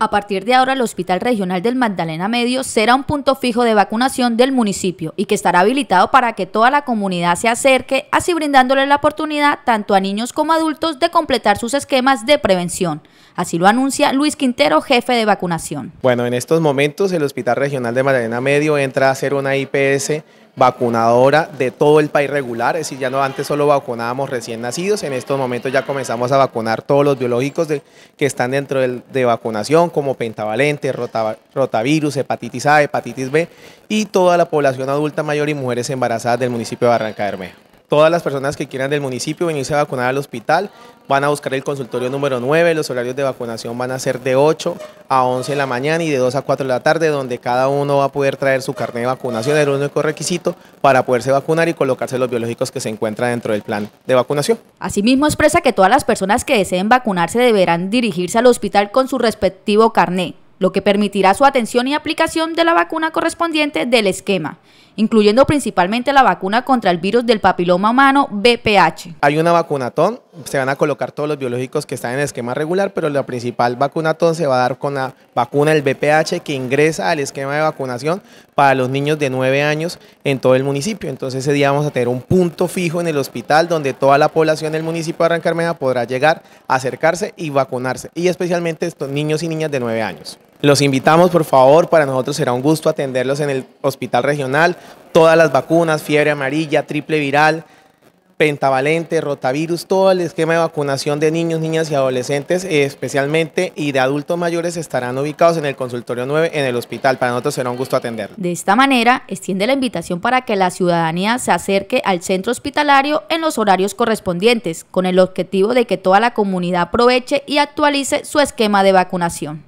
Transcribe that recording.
A partir de ahora, el Hospital Regional del Magdalena Medio será un punto fijo de vacunación del municipio y que estará habilitado para que toda la comunidad se acerque, así brindándole la oportunidad tanto a niños como adultos de completar sus esquemas de prevención. Así lo anuncia Luis Quintero, jefe de vacunación. Bueno, en estos momentos el Hospital Regional de Magdalena Medio entra a hacer una IPS vacunadora de todo el país regular, es decir, ya no antes solo vacunábamos recién nacidos, en estos momentos ya comenzamos a vacunar todos los biológicos que están dentro de, vacunación, como pentavalente, rotavirus, hepatitis A, hepatitis B y toda la población adulta mayor y mujeres embarazadas del municipio de Barranca Bermeja todas las personas que quieran del municipio venirse a vacunar al hospital van a buscar el consultorio número 9. Los horarios de vacunación van a ser de 8 a 11 de la mañana y de 2 a 4 de la tarde, donde cada uno va a poder traer su carnet de vacunación, el único requisito para poderse vacunar y colocarse los biológicos que se encuentran dentro del plan de vacunación. Asimismo, expresa que todas las personas que deseen vacunarse deberán dirigirse al hospital con su respectivo carnet lo que permitirá su atención y aplicación de la vacuna correspondiente del esquema incluyendo principalmente la vacuna contra el virus del papiloma humano BPH. Hay una vacunatón, se van a colocar todos los biológicos que están en el esquema regular, pero la principal vacunatón se va a dar con la vacuna del BPH que ingresa al esquema de vacunación para los niños de 9 años en todo el municipio. Entonces ese día vamos a tener un punto fijo en el hospital donde toda la población del municipio de Arrancarmena podrá llegar, acercarse y vacunarse, y especialmente estos niños y niñas de 9 años. Los invitamos, por favor, para nosotros será un gusto atenderlos en el hospital regional todas las vacunas, fiebre amarilla, triple viral, pentavalente, rotavirus, todo el esquema de vacunación de niños, niñas y adolescentes eh, especialmente y de adultos mayores estarán ubicados en el consultorio 9 en el hospital. Para nosotros será un gusto atender. De esta manera, extiende la invitación para que la ciudadanía se acerque al centro hospitalario en los horarios correspondientes, con el objetivo de que toda la comunidad aproveche y actualice su esquema de vacunación.